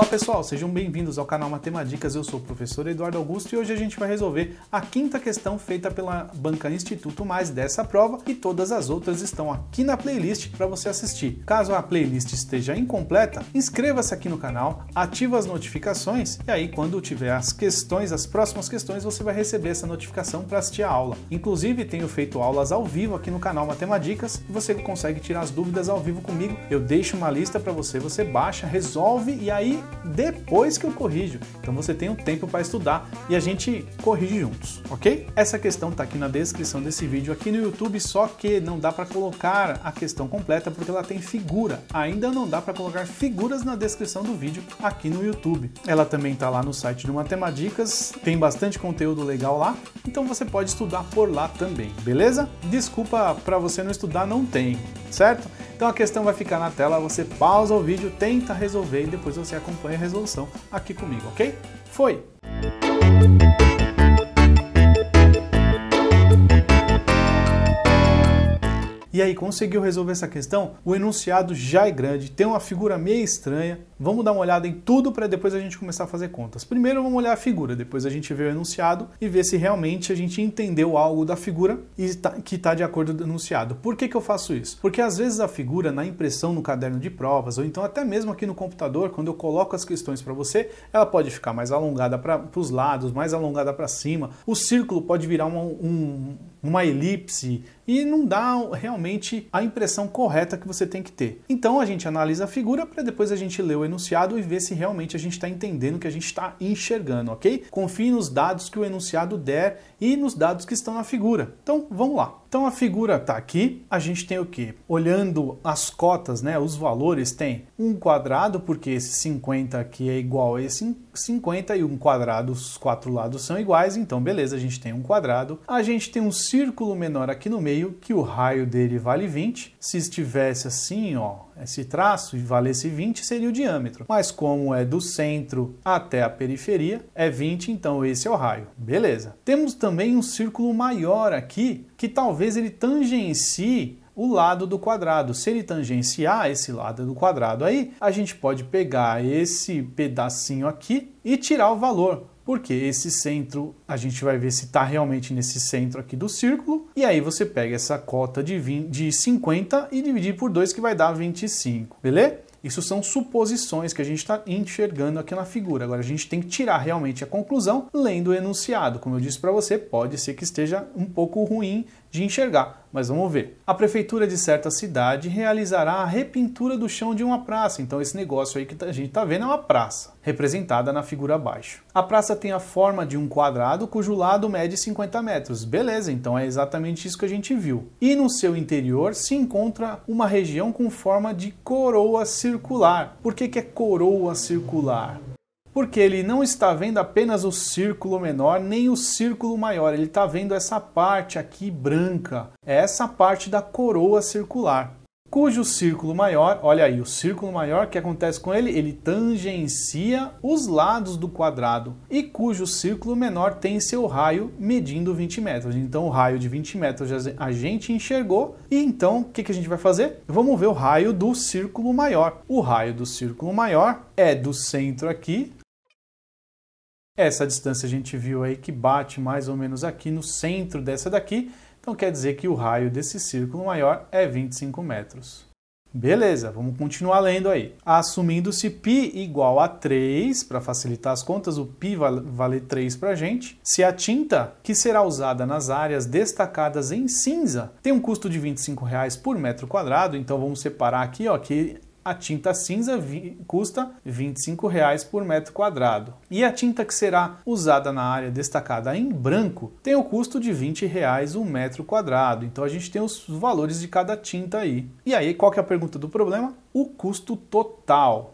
Olá pessoal, sejam bem-vindos ao canal Matemáticas, eu sou o professor Eduardo Augusto e hoje a gente vai resolver a quinta questão feita pela banca Instituto Mais dessa prova e todas as outras estão aqui na playlist para você assistir. Caso a playlist esteja incompleta, inscreva-se aqui no canal, ative as notificações e aí quando tiver as questões, as próximas questões, você vai receber essa notificação para assistir a aula. Inclusive tenho feito aulas ao vivo aqui no canal Matemáticas e você consegue tirar as dúvidas ao vivo comigo. Eu deixo uma lista para você, você baixa, resolve e aí depois que eu corrijo. Então você tem um tempo para estudar e a gente corrige juntos, ok? Essa questão está aqui na descrição desse vídeo aqui no YouTube, só que não dá para colocar a questão completa porque ela tem figura. Ainda não dá para colocar figuras na descrição do vídeo aqui no YouTube. Ela também está lá no site do Matemáticas, tem bastante conteúdo legal lá, então você pode estudar por lá também, beleza? Desculpa para você não estudar, não tem, certo? Então a questão vai ficar na tela, você pausa o vídeo, tenta resolver e depois você acompanha a resolução aqui comigo, ok? Foi! E aí, conseguiu resolver essa questão? O enunciado já é grande, tem uma figura meio estranha. Vamos dar uma olhada em tudo para depois a gente começar a fazer contas. Primeiro vamos olhar a figura, depois a gente vê o enunciado e ver se realmente a gente entendeu algo da figura e tá, que está de acordo com o enunciado. Por que, que eu faço isso? Porque às vezes a figura na impressão no caderno de provas, ou então até mesmo aqui no computador, quando eu coloco as questões para você, ela pode ficar mais alongada para os lados, mais alongada para cima. O círculo pode virar uma, um numa elipse e não dá realmente a impressão correta que você tem que ter. Então a gente analisa a figura para depois a gente ler o enunciado e ver se realmente a gente está entendendo o que a gente está enxergando, ok? Confie nos dados que o enunciado der e nos dados que estão na figura. Então vamos lá. Então a figura está aqui, a gente tem o que? Olhando as cotas, né, os valores, tem um quadrado, porque esse 50 aqui é igual a esse 50 e um quadrado, os quatro lados são iguais, então beleza, a gente tem um quadrado. A gente tem um círculo menor aqui no meio, que o raio dele vale 20. Se estivesse assim, ó, esse traço e valesse 20, seria o diâmetro. Mas como é do centro até a periferia, é 20, então esse é o raio. Beleza. Temos também um círculo maior aqui, que talvez ele tangencie o lado do quadrado. Se ele tangenciar esse lado do quadrado aí, a gente pode pegar esse pedacinho aqui e tirar o valor porque esse centro a gente vai ver se está realmente nesse centro aqui do círculo, e aí você pega essa cota de, 20, de 50 e dividir por 2 que vai dar 25, beleza? Isso são suposições que a gente está enxergando aqui na figura. Agora a gente tem que tirar realmente a conclusão lendo o enunciado. Como eu disse para você, pode ser que esteja um pouco ruim de enxergar, mas vamos ver. A prefeitura de certa cidade realizará a repintura do chão de uma praça, então esse negócio aí que tá, a gente está vendo é uma praça, representada na figura abaixo. A praça tem a forma de um quadrado cujo lado mede 50 metros, beleza, então é exatamente isso que a gente viu. E no seu interior se encontra uma região com forma de coroa circular. Por que, que é coroa circular? Porque ele não está vendo apenas o círculo menor nem o círculo maior, ele está vendo essa parte aqui branca, é essa parte da coroa circular, cujo círculo maior, olha aí, o círculo maior, o que acontece com ele? Ele tangencia os lados do quadrado e cujo círculo menor tem seu raio medindo 20 metros. Então o raio de 20 metros a gente enxergou e então o que, que a gente vai fazer? Vamos ver o raio do círculo maior. O raio do círculo maior é do centro aqui essa distância a gente viu aí que bate mais ou menos aqui no centro dessa daqui, então quer dizer que o raio desse círculo maior é 25 metros. Beleza, vamos continuar lendo aí. Assumindo-se π igual a 3, para facilitar as contas, o π vale 3 para a gente. Se a tinta, que será usada nas áreas destacadas em cinza, tem um custo de R$ 25 reais por metro quadrado, então vamos separar aqui ó, que a tinta cinza vi, custa R$ 25,00 por metro quadrado. E a tinta que será usada na área destacada em branco tem o custo de R$ 20,00 um metro quadrado. Então a gente tem os valores de cada tinta aí. E aí, qual que é a pergunta do problema? O custo total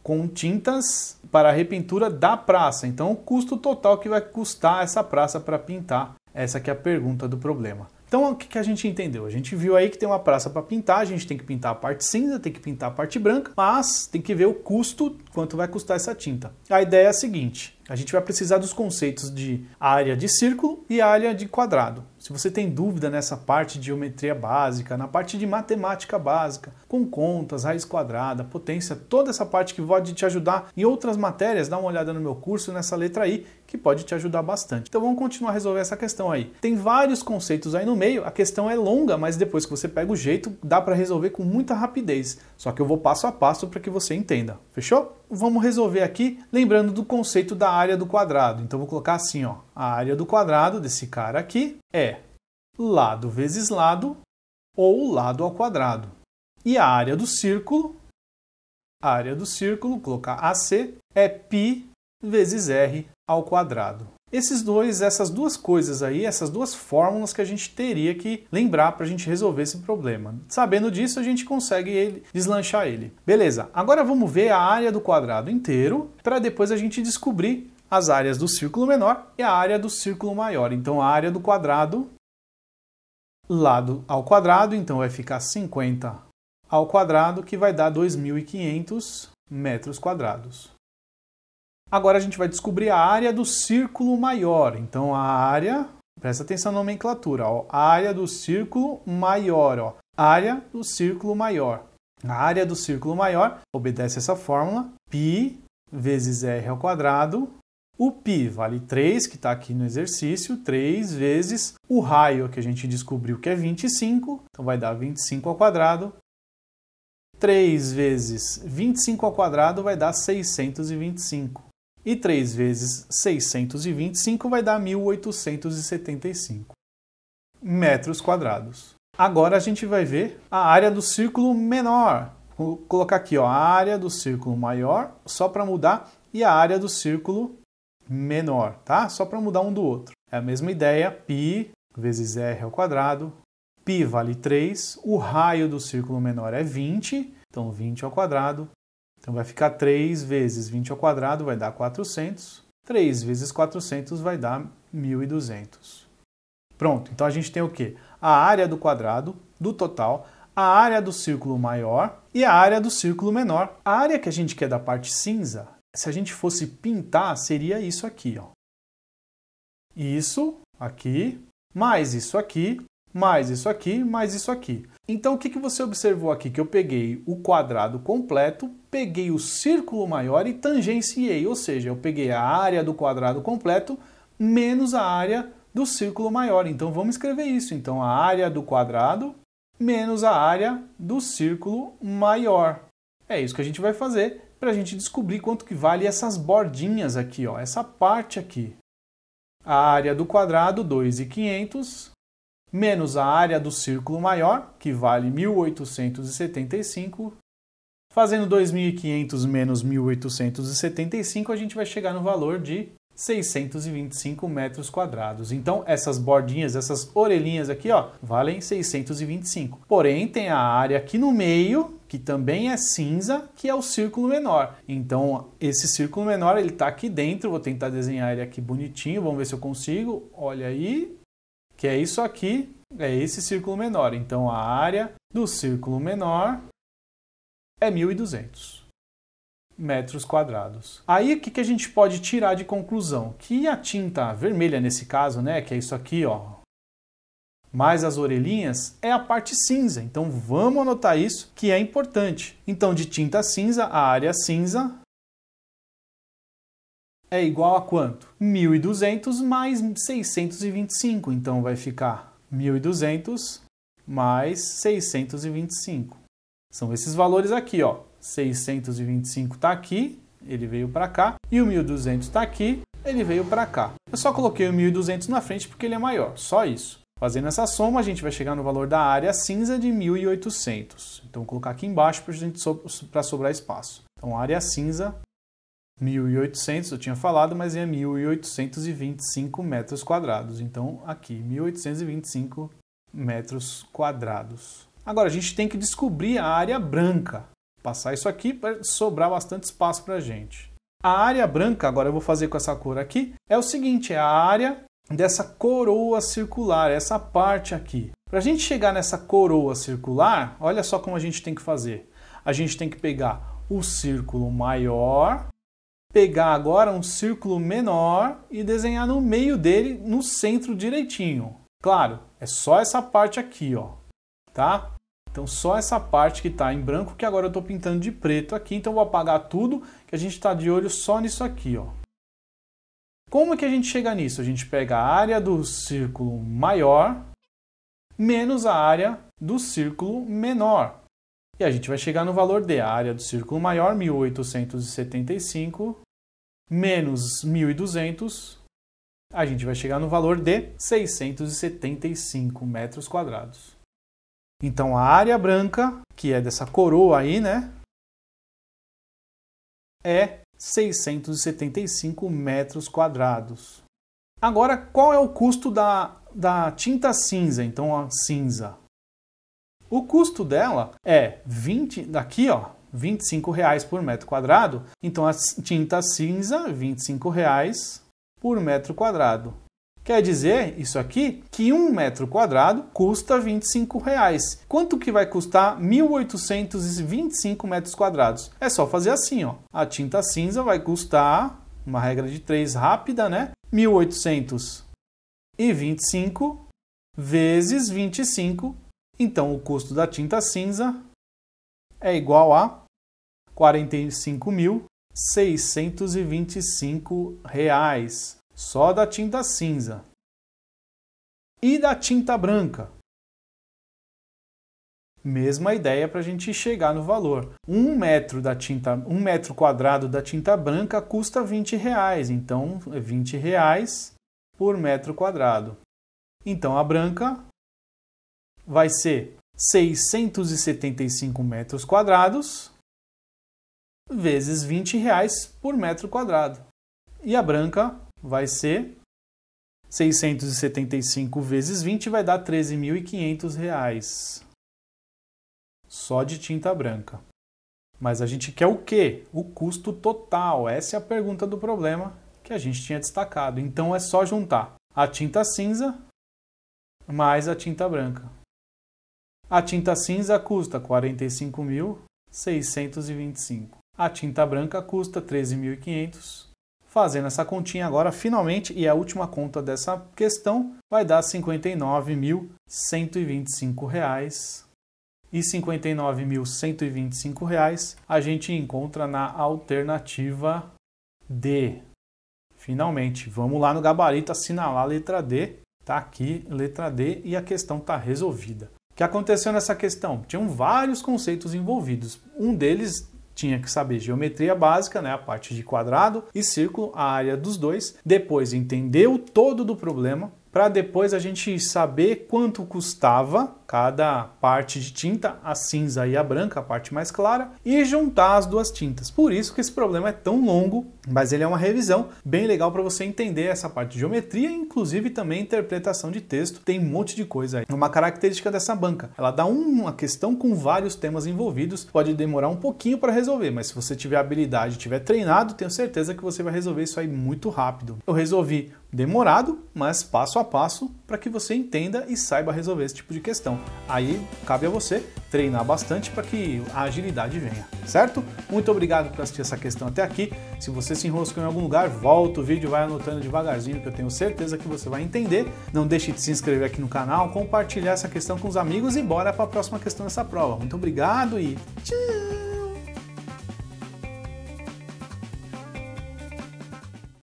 com tintas para a repintura da praça. Então o custo total que vai custar essa praça para pintar. Essa que é a pergunta do problema. Então o que, a gente entendeu? A gente viu aí que tem uma praça para pintar, a gente tem que pintar a parte cinza, tem que pintar a parte branca, mas tem que ver o custo, quanto vai custar essa tinta. A ideia é a seguinte: a gente vai precisar dos conceitos de área de círculo e área de quadrado. Se você tem dúvida nessa parte de geometria básica, na parte de matemática básica, com contas, raiz quadrada, potência, toda essa parte que pode te ajudar em outras matérias, dá uma olhada no meu curso nessa letra I, que pode te ajudar bastante. Então vamos continuar a resolver essa questão aí. Tem vários conceitos aí no meio, a questão é longa, mas depois que você pega o jeito, dá para resolver com muita rapidez. Só que eu vou passo a passo para que você entenda. Fechou? Vamos resolver aqui lembrando do conceito da área do quadrado. Então, vou colocar assim, ó, a área do quadrado desse cara aqui é lado vezes lado ou lado ao quadrado. E a área do círculo, a área do círculo, colocar AC, é π vezes r ao quadrado. Esses dois, essas duas coisas aí, essas duas fórmulas que a gente teria que lembrar para a gente resolver esse problema. Sabendo disso, a gente consegue ele, deslanchar ele. Beleza, agora vamos ver a área do quadrado inteiro para depois a gente descobrir as áreas do círculo menor e a área do círculo maior. Então, a área do quadrado, lado ao quadrado, então vai ficar 50 ao quadrado, que vai dar 2.500 metros quadrados. Agora a gente vai descobrir a área do círculo maior. Então a área, presta atenção na nomenclatura, ó, a área do círculo maior, ó, área do círculo maior. A área do círculo maior obedece essa fórmula, π vezes r ao quadrado. O π vale 3, que está aqui no exercício, 3 vezes o raio que a gente descobriu que é 25, então vai dar 25 ao quadrado. 3 vezes 25 ao quadrado vai dar 625. E 3 vezes 625 vai dar 1875 metros quadrados. Agora a gente vai ver a área do círculo menor. Vou colocar aqui ó, a área do círculo maior, só para mudar, e a área do círculo menor, tá? Só para mudar um do outro. É a mesma ideia, π vezes r ao quadrado, π vale 3, o raio do círculo menor é 20, então 20 ao quadrado, então vai ficar 3 vezes 20 ao quadrado, vai dar 400. 3 vezes 400 vai dar 1.200. Pronto, então a gente tem o quê? A área do quadrado do total, a área do círculo maior e a área do círculo menor. A área que a gente quer da parte cinza, se a gente fosse pintar, seria isso aqui. Ó. Isso aqui, mais isso aqui, mais isso aqui, mais isso aqui. Então o que, que você observou aqui? Que eu peguei o quadrado completo, peguei o círculo maior e tangenciei, ou seja, eu peguei a área do quadrado completo menos a área do círculo maior. Então vamos escrever isso. Então a área do quadrado menos a área do círculo maior. É isso que a gente vai fazer para a gente descobrir quanto que vale essas bordinhas aqui, ó, essa parte aqui. A área do quadrado, 2,500, menos a área do círculo maior, que vale 1875. Fazendo 2500 menos 1875, a gente vai chegar no valor de 625 metros quadrados. Então, essas bordinhas, essas orelhinhas aqui, ó, valem 625. Porém, tem a área aqui no meio, que também é cinza, que é o círculo menor. Então, esse círculo menor, ele tá aqui dentro, vou tentar desenhar ele aqui bonitinho, vamos ver se eu consigo. Olha aí, que é isso aqui, é esse círculo menor. Então a área do círculo menor é 1.200 metros quadrados. Aí o que, que a gente pode tirar de conclusão? Que a tinta vermelha nesse caso, né, que é isso aqui, ó, mais as orelhinhas, é a parte cinza. Então vamos anotar isso, que é importante. Então de tinta cinza, a área cinza é igual a quanto? 1.200 mais 625, então vai ficar 1.200 mais 625. São esses valores aqui, ó. 625 está aqui, ele veio para cá, e o 1.200 está aqui, ele veio para cá. Eu só coloquei o 1.200 na frente porque ele é maior, só isso. Fazendo essa soma, a gente vai chegar no valor da área cinza de 1.800. Então, vou colocar aqui embaixo para sobrar espaço. Então, área cinza 1.800 eu tinha falado, mas é 1.825 metros quadrados. Então, aqui, 1.825 metros quadrados. Agora, a gente tem que descobrir a área branca. Passar isso aqui para sobrar bastante espaço para a gente. A área branca, agora eu vou fazer com essa cor aqui, é o seguinte, é a área dessa coroa circular, essa parte aqui. Para a gente chegar nessa coroa circular, olha só como a gente tem que fazer. A gente tem que pegar o círculo maior pegar agora um círculo menor e desenhar no meio dele, no centro direitinho. Claro, é só essa parte aqui, ó, tá? Então só essa parte que está em branco que agora eu estou pintando de preto aqui, então vou apagar tudo que a gente está de olho só nisso aqui, ó. Como que a gente chega nisso? A gente pega a área do círculo maior menos a área do círculo menor. E a gente vai chegar no valor de área do círculo maior, 1875, menos 1200, a gente vai chegar no valor de 675 metros quadrados. Então a área branca, que é dessa coroa aí, né, é 675 metros quadrados. Agora, qual é o custo da, da tinta cinza? Então, a cinza. O custo dela é 20, daqui ó, 25 reais por metro quadrado. Então a tinta cinza, 25 reais por metro quadrado. Quer dizer isso aqui que um metro quadrado custa 25 reais. Quanto que vai custar 1.825 metros quadrados? É só fazer assim, ó. A tinta cinza vai custar uma regra de 3 rápida, né? 1.825 vezes 25 então, o custo da tinta cinza é igual a R$ 45.625, só da tinta cinza. E da tinta branca? Mesma ideia para a gente chegar no valor. Um metro da tinta, um metro quadrado da tinta branca custa R$ reais, então R$ 20,00 reais por metro quadrado. Então a branca vai ser 675 metros quadrados vezes 20 reais por metro quadrado. E a branca vai ser 675 vezes 20 vai dar 13.500 reais. Só de tinta branca. Mas a gente quer o quê? O custo total. Essa é a pergunta do problema que a gente tinha destacado. Então é só juntar a tinta cinza mais a tinta branca. A tinta cinza custa 45.625. A tinta branca custa 13.500. Fazendo essa continha agora, finalmente, e a última conta dessa questão vai dar R$ 59.125 e R$ 59.125 a gente encontra na alternativa D. Finalmente, vamos lá no gabarito assinalar a letra D. Tá aqui, letra D, e a questão está resolvida que aconteceu nessa questão? Tinham vários conceitos envolvidos. Um deles tinha que saber geometria básica, né, a parte de quadrado e círculo, a área dos dois, depois entender o todo do problema, para depois a gente saber quanto custava cada parte de tinta, a cinza e a branca, a parte mais clara, e juntar as duas tintas. Por isso que esse problema é tão longo, mas ele é uma revisão bem legal para você entender essa parte de geometria, inclusive também interpretação de texto, tem um monte de coisa aí. Uma característica dessa banca, ela dá uma questão com vários temas envolvidos, pode demorar um pouquinho para resolver, mas se você tiver habilidade, tiver treinado, tenho certeza que você vai resolver isso aí muito rápido. Eu resolvi demorado, mas passo a passo para que você entenda e saiba resolver esse tipo de questão aí cabe a você treinar bastante para que a agilidade venha, certo? Muito obrigado por assistir essa questão até aqui. Se você se enroscou em algum lugar, volta o vídeo, vai anotando devagarzinho, que eu tenho certeza que você vai entender. Não deixe de se inscrever aqui no canal, compartilhar essa questão com os amigos e bora para a próxima questão dessa prova. Muito obrigado e tchau!